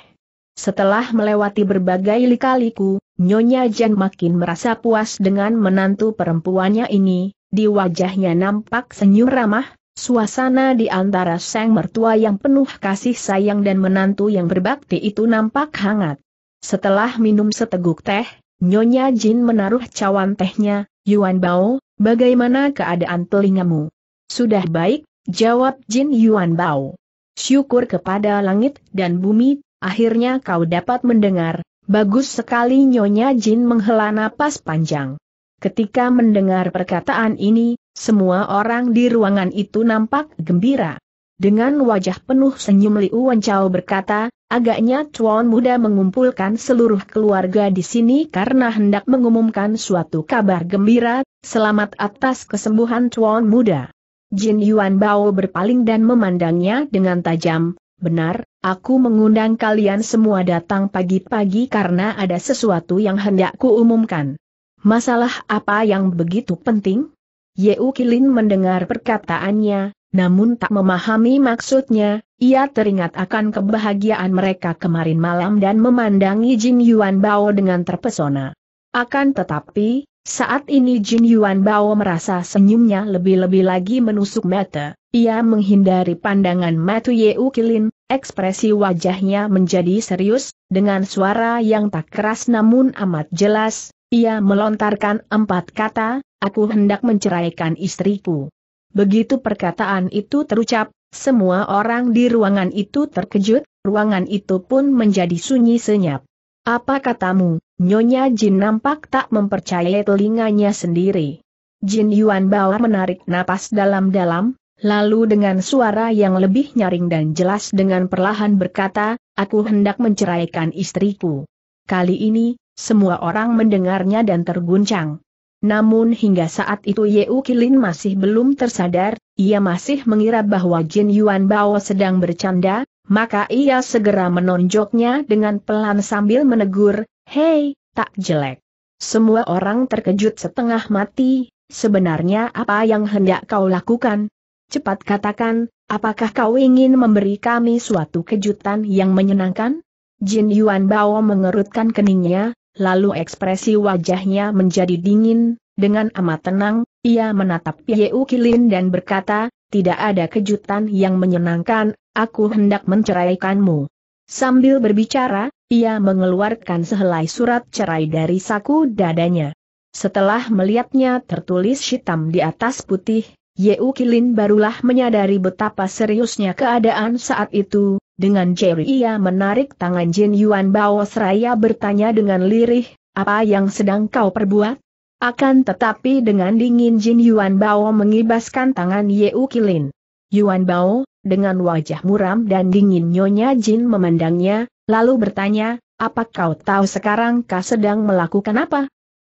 Setelah melewati berbagai lika-liku, Nyonya Jan makin merasa puas dengan menantu perempuannya ini, di wajahnya nampak senyum ramah, Suasana di antara sang mertua yang penuh kasih sayang dan menantu yang berbakti itu nampak hangat. Setelah minum seteguk teh, Nyonya Jin menaruh cawan tehnya, Yuan Bao, bagaimana keadaan telingamu? Sudah baik, jawab Jin Yuan Bao. Syukur kepada langit dan bumi, akhirnya kau dapat mendengar, Bagus sekali Nyonya Jin menghela napas panjang. Ketika mendengar perkataan ini, semua orang di ruangan itu nampak gembira. Dengan wajah penuh senyum Liu Wencao berkata, agaknya Chuan muda mengumpulkan seluruh keluarga di sini karena hendak mengumumkan suatu kabar gembira, selamat atas kesembuhan Chuan muda. Jin Yuan Bao berpaling dan memandangnya dengan tajam, Benar, aku mengundang kalian semua datang pagi-pagi karena ada sesuatu yang hendak kuumumkan. Masalah apa yang begitu penting? Yeu Kilin mendengar perkataannya, namun tak memahami maksudnya, ia teringat akan kebahagiaan mereka kemarin malam dan memandangi Jin Yuan Bao dengan terpesona. Akan tetapi, saat ini Jin Yuan Bao merasa senyumnya lebih-lebih lagi menusuk mata. Ia menghindari pandangan Matu Yeu Kilin, ekspresi wajahnya menjadi serius, dengan suara yang tak keras namun amat jelas, ia melontarkan empat kata, aku hendak menceraikan istriku. Begitu perkataan itu terucap, semua orang di ruangan itu terkejut, ruangan itu pun menjadi sunyi senyap. Apa katamu, Nyonya Jin nampak tak mempercayai telinganya sendiri. Jin Yuan Bao menarik napas dalam-dalam, Lalu dengan suara yang lebih nyaring dan jelas dengan perlahan berkata, aku hendak menceraikan istriku. Kali ini, semua orang mendengarnya dan terguncang. Namun hingga saat itu Yeu Kilin masih belum tersadar, ia masih mengira bahwa Jin Yuan Bao sedang bercanda, maka ia segera menonjoknya dengan pelan sambil menegur, Hei, tak jelek. Semua orang terkejut setengah mati, sebenarnya apa yang hendak kau lakukan? Cepat katakan, apakah kau ingin memberi kami suatu kejutan yang menyenangkan? Jin Yuan Bao mengerutkan keningnya, lalu ekspresi wajahnya menjadi dingin, dengan amat tenang, ia menatap Yeu Kilin dan berkata, tidak ada kejutan yang menyenangkan, aku hendak menceraikanmu. Sambil berbicara, ia mengeluarkan sehelai surat cerai dari saku dadanya. Setelah melihatnya tertulis hitam di atas putih, Yeu Kilin barulah menyadari betapa seriusnya keadaan saat itu, dengan Jerry ia menarik tangan Jin Yuan Bao seraya bertanya dengan lirih, apa yang sedang kau perbuat? Akan tetapi dengan dingin Jin Yuan Bao mengibaskan tangan Yeu Kilin. Yuan Bao, dengan wajah muram dan dingin Nyonya Jin memandangnya, lalu bertanya, apa kau tahu sekarang kau sedang melakukan apa?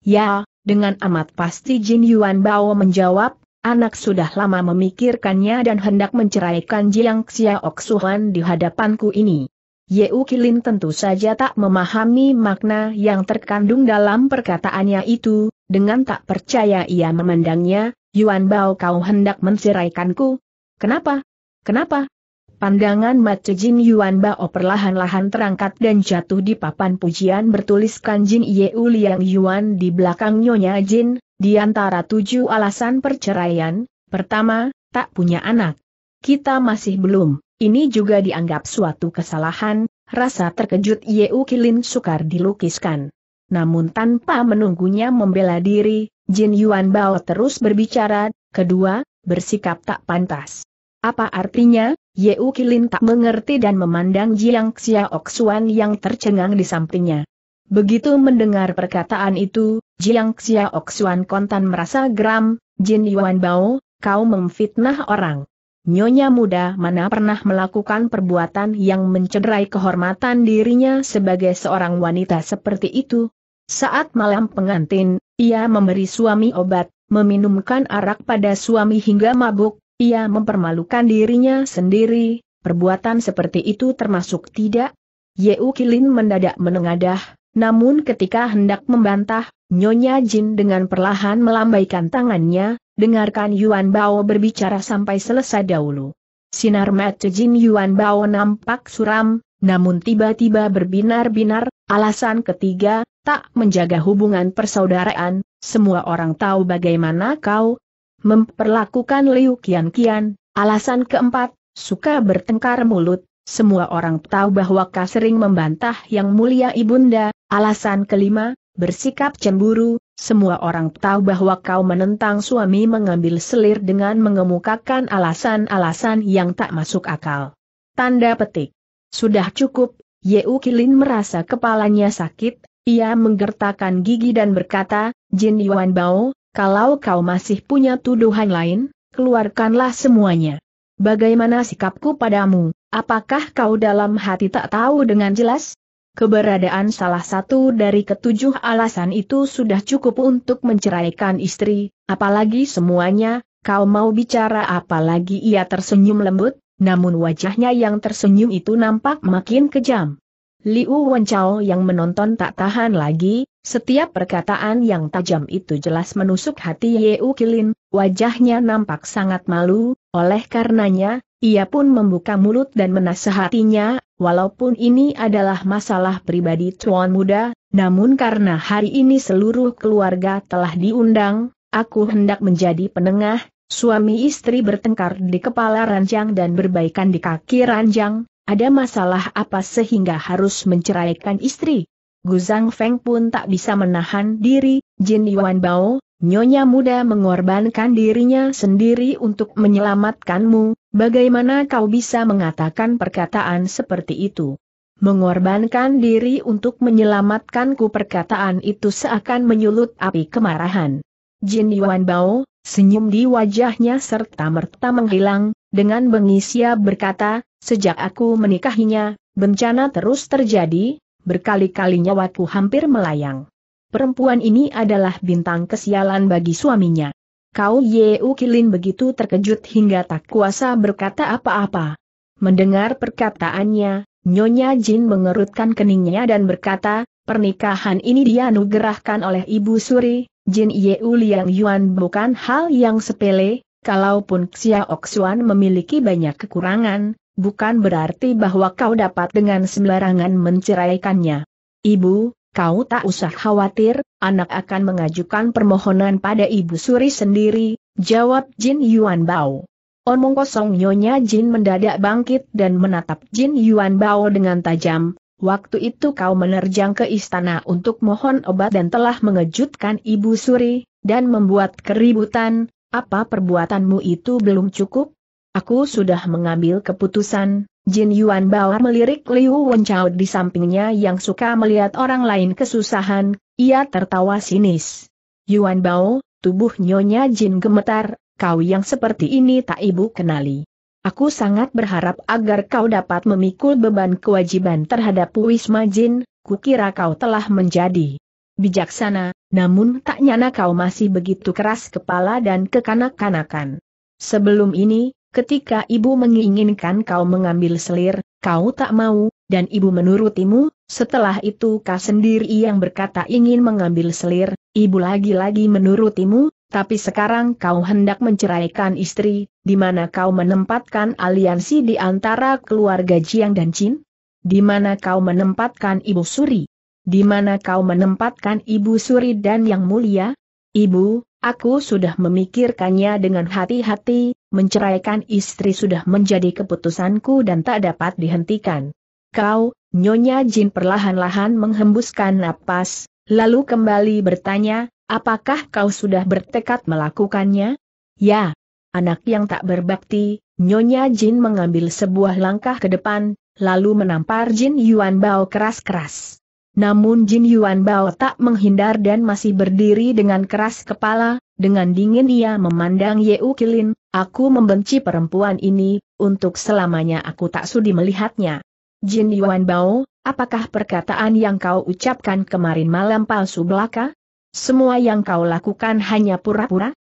Ya, dengan amat pasti Jin Yuan Bao menjawab, Anak sudah lama memikirkannya dan hendak menceraikan Jiang Xiaoxuan di hadapanku ini. Ye Ukilin tentu saja tak memahami makna yang terkandung dalam perkataannya itu, dengan tak percaya ia memandangnya, Yuan Bao kau hendak menceraikanku? Kenapa? Kenapa? Pandangan mata Jin Yuan Bao perlahan-lahan terangkat dan jatuh di papan pujian bertuliskan Jin Ye Liang Yuan di belakang Nyonya Jin, di antara tujuh alasan perceraian, pertama, tak punya anak. Kita masih belum, ini juga dianggap suatu kesalahan, rasa terkejut Yeu Kilin sukar dilukiskan. Namun tanpa menunggunya membela diri, Jin Yuan Bao terus berbicara, kedua, bersikap tak pantas. Apa artinya? Yeu Kilin tak mengerti dan memandang Jiang Xiaoxuan yang tercengang di sampingnya. Begitu mendengar perkataan itu, Jiang Xiaoxuan kontan merasa geram, Jin Yuan Bao, kau memfitnah orang. Nyonya muda mana pernah melakukan perbuatan yang mencederai kehormatan dirinya sebagai seorang wanita seperti itu. Saat malam pengantin, ia memberi suami obat, meminumkan arak pada suami hingga mabuk, ia mempermalukan dirinya sendiri, perbuatan seperti itu termasuk tidak. Yeu Kilin mendadak menengadah, namun ketika hendak membantah, Nyonya Jin dengan perlahan melambaikan tangannya, dengarkan Yuan Bao berbicara sampai selesai dahulu. Sinar mata Jin Yuan Bao nampak suram, namun tiba-tiba berbinar-binar, alasan ketiga, tak menjaga hubungan persaudaraan, semua orang tahu bagaimana kau memperlakukan Liu Kian Kian, alasan keempat, suka bertengkar mulut, semua orang tahu bahwa kau sering membantah yang mulia ibunda, Alasan kelima, bersikap cemburu, semua orang tahu bahwa kau menentang suami mengambil selir dengan mengemukakan alasan-alasan yang tak masuk akal. Tanda petik. Sudah cukup, Yeu Kilin merasa kepalanya sakit, ia menggertakkan gigi dan berkata, Jin Yuan Bao, kalau kau masih punya tuduhan lain, keluarkanlah semuanya. Bagaimana sikapku padamu, apakah kau dalam hati tak tahu dengan jelas? Keberadaan salah satu dari ketujuh alasan itu sudah cukup untuk menceraikan istri, apalagi semuanya, kau mau bicara apalagi ia tersenyum lembut, namun wajahnya yang tersenyum itu nampak makin kejam. Liu Wenchao yang menonton tak tahan lagi, setiap perkataan yang tajam itu jelas menusuk hati U Kilin, wajahnya nampak sangat malu, oleh karenanya, ia pun membuka mulut dan menasehatinya, walaupun ini adalah masalah pribadi tuan muda, namun karena hari ini seluruh keluarga telah diundang, aku hendak menjadi penengah, suami istri bertengkar di kepala ranjang dan berbaikan di kaki ranjang, ada masalah apa sehingga harus menceraikan istri? Gu Zhang Feng pun tak bisa menahan diri, Jin Yuan Bao, nyonya muda mengorbankan dirinya sendiri untuk menyelamatkanmu, bagaimana kau bisa mengatakan perkataan seperti itu? Mengorbankan diri untuk menyelamatkanku perkataan itu seakan menyulut api kemarahan. Jin Yuan Bao, senyum di wajahnya serta merta menghilang, dengan bengis ia berkata, sejak aku menikahinya, bencana terus terjadi, berkali-kali nyawaku hampir melayang. Perempuan ini adalah bintang kesialan bagi suaminya. Kau Yeu Kilin begitu terkejut hingga tak kuasa berkata apa-apa. Mendengar perkataannya, Nyonya Jin mengerutkan keningnya dan berkata, pernikahan ini dianugerahkan oleh Ibu Suri, Jin Yeu Liang Yuan bukan hal yang sepele, Kalaupun Xiao Xuan memiliki banyak kekurangan, bukan berarti bahwa kau dapat dengan sembarangan menceraikannya. Ibu, kau tak usah khawatir, anak akan mengajukan permohonan pada ibu suri sendiri, jawab Jin Yuan Bao. Omong kosong Nyonya Jin mendadak bangkit dan menatap Jin Yuan Bao dengan tajam, waktu itu kau menerjang ke istana untuk mohon obat dan telah mengejutkan ibu suri, dan membuat keributan, apa perbuatanmu itu belum cukup? Aku sudah mengambil keputusan, Jin Yuan Bao melirik Liu Wenchao di sampingnya yang suka melihat orang lain kesusahan, ia tertawa sinis. Yuan Bao, tubuh nyonya Jin gemetar, kau yang seperti ini tak ibu kenali. Aku sangat berharap agar kau dapat memikul beban kewajiban terhadap Wisma Jin, kukira kau telah menjadi bijaksana, namun tak nyana kau masih begitu keras kepala dan kekanak-kanakan. Sebelum ini, ketika ibu menginginkan kau mengambil selir, kau tak mau, dan ibu menurutimu, setelah itu kau sendiri yang berkata ingin mengambil selir, ibu lagi-lagi menurutimu, tapi sekarang kau hendak menceraikan istri, di mana kau menempatkan aliansi di antara keluarga Jiang dan Chin? Di mana kau menempatkan ibu Suri? Di mana kau menempatkan Ibu Suri dan Yang Mulia? Ibu, aku sudah memikirkannya dengan hati-hati, menceraikan istri sudah menjadi keputusanku dan tak dapat dihentikan. Kau, Nyonya Jin perlahan-lahan menghembuskan napas, lalu kembali bertanya, apakah kau sudah bertekad melakukannya? Ya, anak yang tak berbakti, Nyonya Jin mengambil sebuah langkah ke depan, lalu menampar Jin Yuan Bao keras-keras. Namun Jin Yuan Bao tak menghindar dan masih berdiri dengan keras kepala, dengan dingin ia memandang Ye Kilin, aku membenci perempuan ini, untuk selamanya aku tak sudi melihatnya. Jin Yuan Bao, apakah perkataan yang kau ucapkan kemarin malam palsu belaka? Semua yang kau lakukan hanya pura-pura?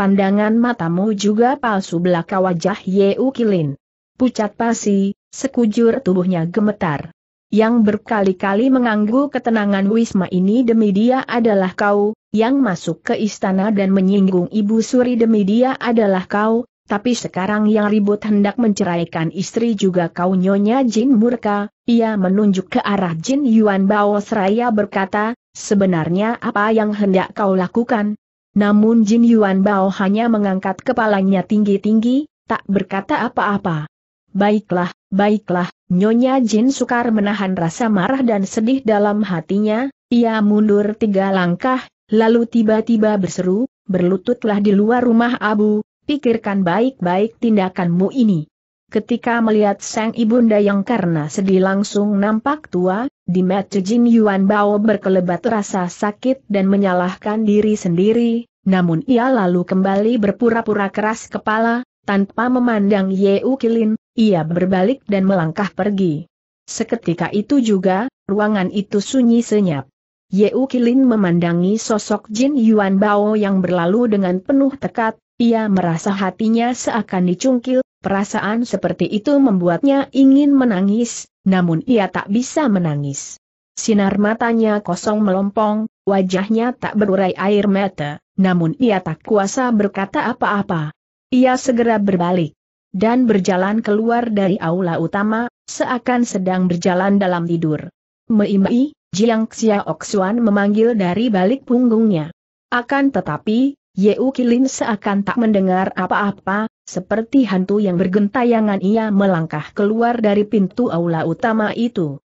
Pandangan matamu juga palsu belaka wajah Ye Kilin. Pucat pasi, sekujur tubuhnya gemetar yang berkali-kali mengganggu ketenangan Wisma ini demi dia adalah kau, yang masuk ke istana dan menyinggung Ibu Suri demi dia adalah kau, tapi sekarang yang ribut hendak menceraikan istri juga kau Nyonya Jin murka, ia menunjuk ke arah Jin Yuan Bao Seraya berkata, sebenarnya apa yang hendak kau lakukan? Namun Jin Yuan Bao hanya mengangkat kepalanya tinggi-tinggi, tak berkata apa-apa. Baiklah, baiklah, Nyonya Jin Sukar menahan rasa marah dan sedih dalam hatinya, ia mundur tiga langkah, lalu tiba-tiba berseru, berlututlah di luar rumah Abu, pikirkan baik-baik tindakanmu ini. Ketika melihat sang ibunda yang karena sedih langsung nampak tua, di mata Jin Yuan Bao berkelebat rasa sakit dan menyalahkan diri sendiri, namun ia lalu kembali berpura-pura keras kepala, tanpa memandang Ye Ukilin, ia berbalik dan melangkah pergi. Seketika itu juga, ruangan itu sunyi senyap. Ye Ukilin memandangi sosok Jin Yuan Bao yang berlalu dengan penuh tekat, ia merasa hatinya seakan dicungkil, perasaan seperti itu membuatnya ingin menangis, namun ia tak bisa menangis. Sinar matanya kosong melompong, wajahnya tak berurai air mata, namun ia tak kuasa berkata apa-apa. Ia segera berbalik dan berjalan keluar dari aula utama, seakan sedang berjalan dalam tidur. Mei Mei, Jiang Xiaoxuan memanggil dari balik punggungnya. Akan tetapi, Yeu Kilin seakan tak mendengar apa-apa, seperti hantu yang bergentayangan ia melangkah keluar dari pintu aula utama itu.